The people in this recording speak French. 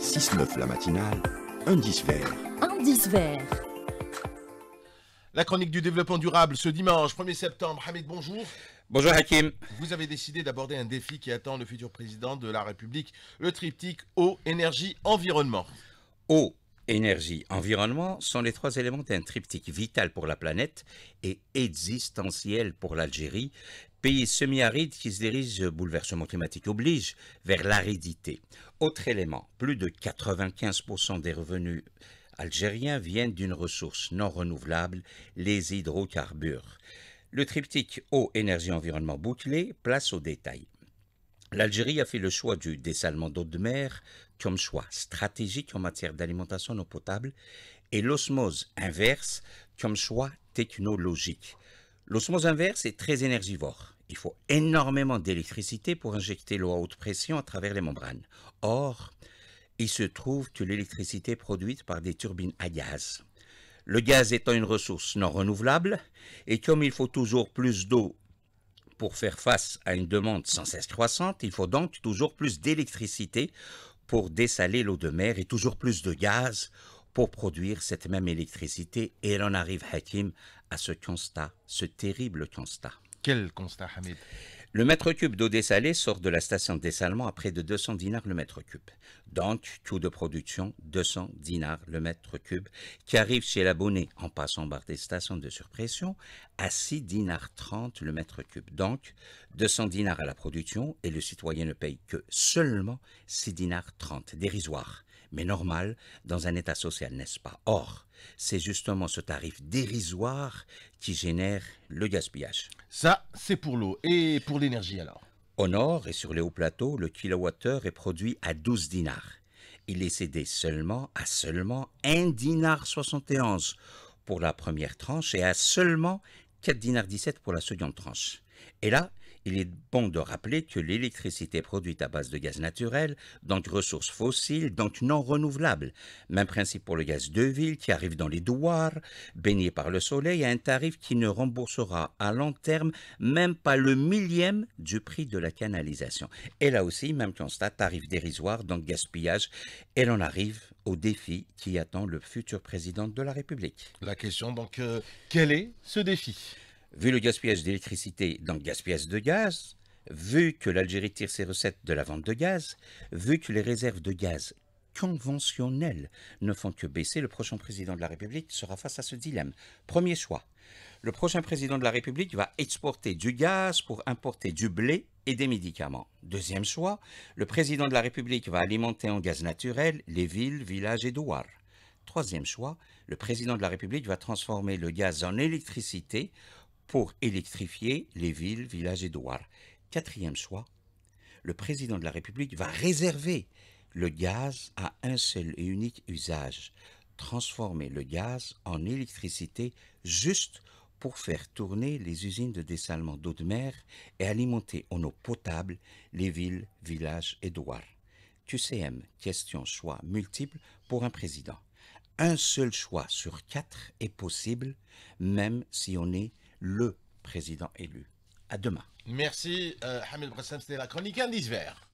6-9 la matinale, 1-10 vert. 1-10 vert. La chronique du développement durable ce dimanche 1er septembre. Hamid, bonjour. Bonjour Hakim. Vous avez décidé d'aborder un défi qui attend le futur président de la République, le triptyque eau, énergie, environnement. Eau, énergie, environnement sont les trois éléments d'un triptyque vital pour la planète et existentiel pour l'Algérie, Pays semi-aride qui se dirige, euh, bouleversement climatique oblige, vers l'aridité. Autre élément, plus de 95% des revenus algériens viennent d'une ressource non renouvelable, les hydrocarbures. Le triptyque eau, énergie, environnement bouclé place au détail. L'Algérie a fait le choix du dessalement d'eau de mer comme choix stratégique en matière d'alimentation en eau potable et l'osmose inverse comme choix technologique. L'osmose inverse est très énergivore. Il faut énormément d'électricité pour injecter l'eau à haute pression à travers les membranes. Or, il se trouve que l'électricité est produite par des turbines à gaz. Le gaz étant une ressource non renouvelable, et comme il faut toujours plus d'eau pour faire face à une demande sans cesse croissante, il faut donc toujours plus d'électricité pour dessaler l'eau de mer et toujours plus de gaz pour produire cette même électricité. Et en arrive, Hakim, à ce constat, ce terrible constat. Quel constat, Hamid Le mètre cube d'eau dessalée sort de la station de dessalement à près de 200 dinars le mètre cube. Donc, coût de production, 200 dinars le mètre cube, qui arrive chez l'abonné, en passant par des stations de surpression, à 6 dinars 30 le mètre cube. Donc, 200 dinars à la production, et le citoyen ne paye que seulement 6 dinars 30, dérisoire mais normal, dans un État social, n'est-ce pas Or, c'est justement ce tarif dérisoire qui génère le gaspillage. Ça, c'est pour l'eau. Et pour l'énergie alors Au nord et sur les hauts plateaux, le kilowattheure est produit à 12 dinars. Il est cédé seulement à seulement 1 dinar 71 pour la première tranche et à seulement 4 dinars 17 pour la seconde tranche. Et là, il est bon de rappeler que l'électricité produite à base de gaz naturel, donc ressources fossiles, donc non renouvelables. Même principe pour le gaz de ville qui arrive dans les douars, baigné par le soleil, à un tarif qui ne remboursera à long terme même pas le millième du prix de la canalisation. Et là aussi, même constat, tarif dérisoire, donc gaspillage, et l'on arrive au défi qui attend le futur président de la République. La question donc, euh, quel est ce défi vu le gaspillage d'électricité dans le gaspillage de gaz, vu que l'Algérie tire ses recettes de la vente de gaz, vu que les réserves de gaz conventionnelles ne font que baisser, le prochain président de la République sera face à ce dilemme. Premier choix, le prochain président de la République va exporter du gaz pour importer du blé et des médicaments. Deuxième choix, le président de la République va alimenter en gaz naturel les villes, villages et douars. Troisième choix, le président de la République va transformer le gaz en électricité pour électrifier les villes, villages et douars. Quatrième choix, le président de la République va réserver le gaz à un seul et unique usage, transformer le gaz en électricité juste pour faire tourner les usines de dessalement d'eau de mer et alimenter en eau potable les villes, villages et douars. QCM, question choix multiple pour un président. Un seul choix sur quatre est possible, même si on est le président élu. À demain. Merci, euh, Hamid Brassam. C'était la chronique Indice Vert.